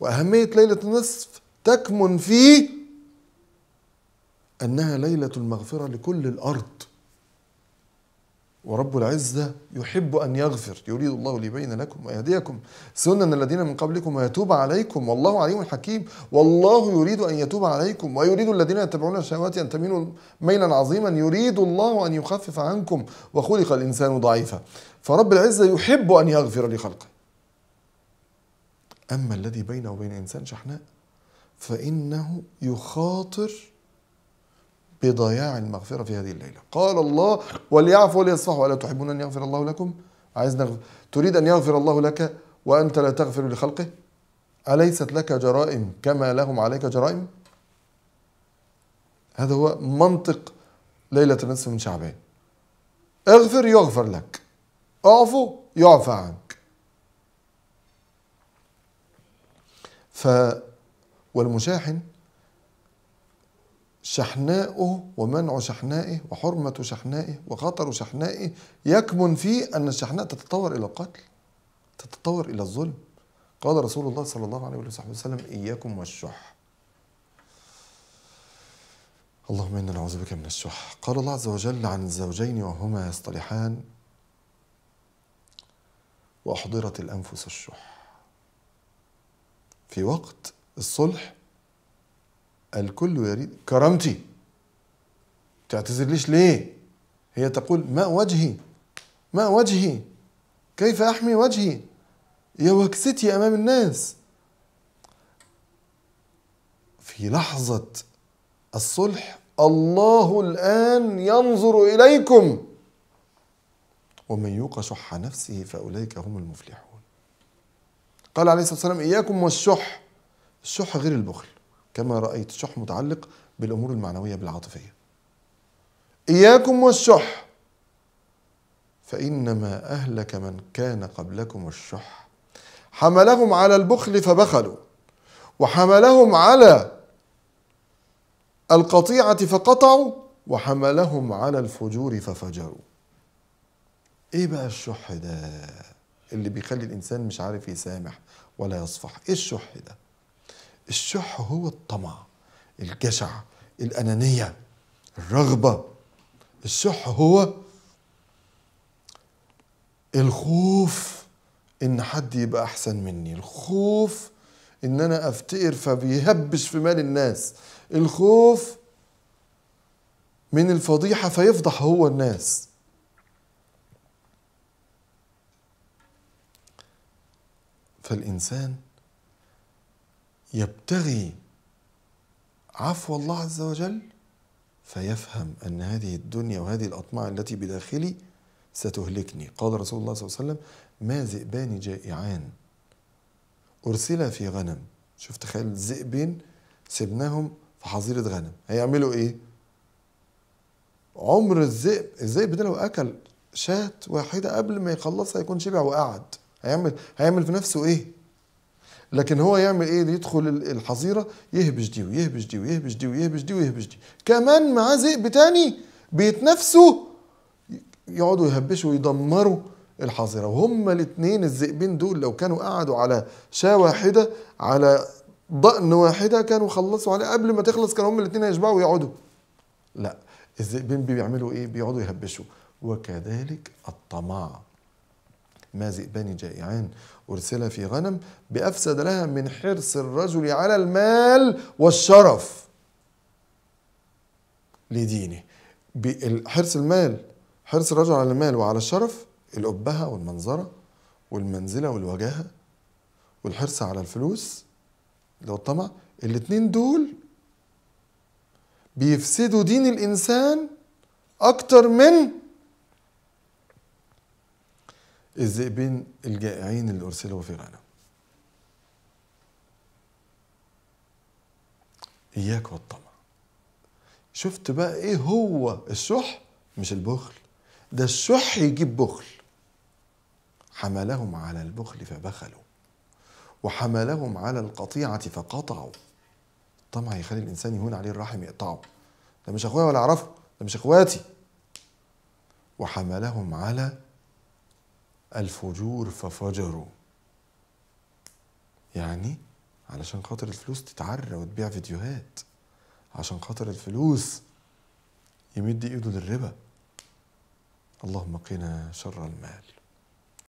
وأهمية ليلة النصف تكمن في أنها ليلة المغفرة لكل الأرض ورب العزة يحب أن يغفر يريد الله ليبين لكم ويهديكم سنن الذين من قبلكم ويتوب عليكم والله عليم حكيم والله يريد أن يتوب عليكم ويريد الذين يتبعون الشهوات أن تميلوا ميلا عظيما يريد الله أن يخفف عنكم وخلق الإنسان ضعيفا فرب العزة يحب أن يغفر لخلقه أما الذي بينه وبين إنسان شحناء فإنه يخاطر بضياع المغفرة في هذه الليلة قال الله وليعفوا وليصفحوا ألا تحبون أن يغفر الله لكم عايز نغفر. تريد أن يغفر الله لك وأنت لا تغفر لخلقه أليست لك جرائم كما لهم عليك جرائم هذا هو منطق ليلة النصف من شعبان اغفر يغفر لك اعفو يعفى عنك ف والمشاحن شحناؤه ومنع شحنائه وحرمة شحنائه وخطر شحنائه يكمن في أن الشحناء تتطور إلى القتل تتطور إلى الظلم قال رسول الله صلى الله عليه وصحبه وسلم إياكم والشح اللهم إنا نعوذ بك من الشح قال الله عز وجل عن الزوجين وهما يصطلحان وأحضرت الأنفس الشح في وقت الصلح الكل يريد كرامتي تعتذر ليش ليه هي تقول ما وجهي ما وجهي كيف أحمي وجهي يا وكستي أمام الناس في لحظة الصلح الله الآن ينظر إليكم ومن يوق شح نفسه فأولئك هم المفلحون قال عليه الصلاة والسلام إياكم والشح الشح غير البخل كما رأيت الشح متعلق بالأمور المعنوية بالعاطفية إياكم والشح فإنما أهلك من كان قبلكم الشح حملهم على البخل فبخلوا وحملهم على القطيعة فقطعوا وحملهم على الفجور ففجروا إيه بقى الشح ده؟ اللي بيخلي الانسان مش عارف يسامح ولا يصفح ايه الشح ده الشح هو الطمع الجشع الانانيه الرغبه الشح هو الخوف ان حد يبقى احسن مني الخوف ان انا افتقر فبيهبش في مال الناس الخوف من الفضيحه فيفضح هو الناس فالإنسان يبتغي عفو الله عز وجل فيفهم أن هذه الدنيا وهذه الأطماع التي بداخلي ستهلكني قال رسول الله صلى الله عليه وسلم ما ذئبان جائعان أرسلا في غنم شفت تخيل ذئبين سبناهم في حظيرة غنم هيعملوا إيه؟ عمر الذئب الذئب ده لو أكل شاة واحدة قبل ما يخلصها يكون شبع وقعد هيعمل هيعمل في نفسه ايه لكن هو يعمل ايه يدخل الحظيره يهبش دي ويهبش دي ويهبش دي ويهبش دي ويهبش دي كمان معاه ذئب تاني بيتنافسوا يقعدوا يهبشوا ويدمروا الحظيره وهما الاثنين الذئبين دول لو كانوا قعدوا على شاه واحده على ضأن واحده كانوا خلصوا عليها قبل ما تخلص كانوا هما الاثنين هيشبعوا ويقعدوا لا الذئبين بيعملوا ايه بيقعدوا يهبشوا وكذلك الطمع بني جائعان أرسل في غنم بأفسد لها من حرص الرجل على المال والشرف لدينه حرص المال حرص الرجل على المال وعلى الشرف الأبهة والمنظرة والمنزلة والوجاهة والحرص على الفلوس اللي هو الطمع الاتنين دول بيفسدوا دين الإنسان أكتر من الذئبين الجائعين اللي أرسلوا في رنا إياك والطمع شفت بقى إيه هو الشح مش البخل ده الشح يجيب بخل حملهم على البخل فبخلوا وحملهم على القطيعة فقطعوا الطمع يخلي الإنسان يهون عليه الرحم يقطعه ده مش أخويا ولا أعرفه ده مش إخواتي وحملهم على الفجور ففجروا يعني علشان خاطر الفلوس تتعرى وتبيع فيديوهات عشان خاطر الفلوس يمد ايده للربا اللهم قنا شر المال